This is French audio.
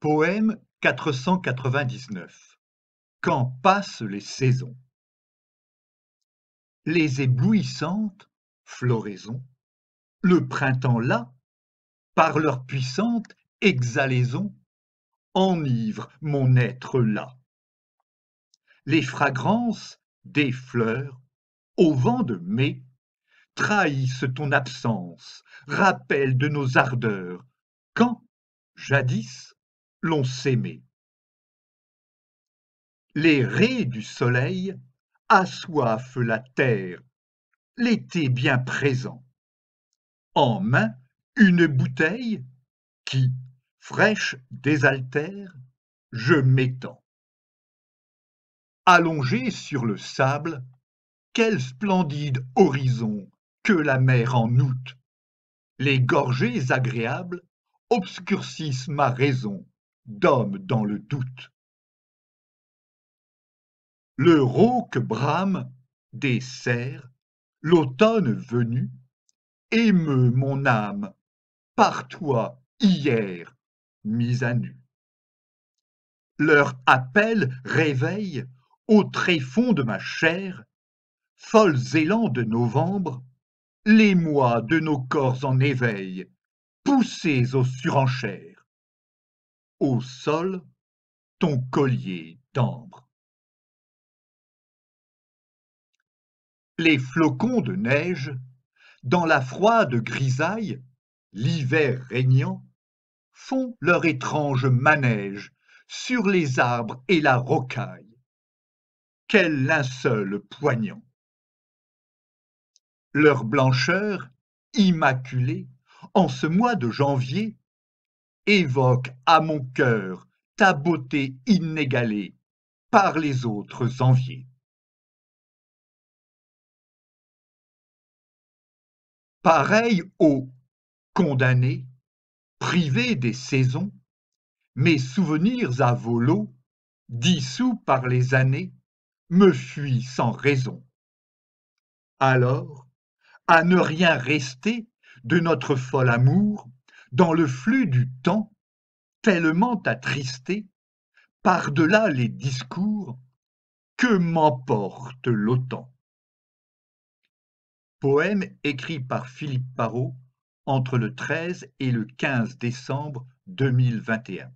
Poème 499 Quand passent les saisons Les éblouissantes floraisons, le printemps là, par leur puissante exhalaison, enivre mon être là. Les fragrances des fleurs, au vent de mai, trahissent ton absence, rappellent de nos ardeurs, quand, jadis, l'on s'aimait. Les raies du soleil assoiffent la terre, l'été bien présent. En main, une bouteille qui, fraîche, désaltère, je m'étends. Allongé sur le sable, quel splendide horizon que la mer en août. Les gorgées agréables obscurcissent ma raison d'homme dans le doute. Le rauque brame des serres, l'automne venu, émeut mon âme par toi hier mise à nu. Leur appel réveille au tréfonds de ma chair, folles élans de novembre, les mois de nos corps en éveil, poussés aux surenchères au sol ton collier d'ambre. Les flocons de neige, dans la froide grisaille, l'hiver régnant, font leur étrange manège sur les arbres et la rocaille. Quel linceul poignant! Leur blancheur, immaculée, en ce mois de janvier, évoque à mon cœur ta beauté inégalée par les autres enviés. Pareil aux condamnés, privés des saisons, mes souvenirs à volo, dissous par les années, me fuient sans raison. Alors, à ne rien rester de notre fol amour, dans le flux du temps, tellement attristé, par-delà les discours, que m'emporte l'OTAN. Poème écrit par Philippe Parot entre le 13 et le 15 décembre 2021.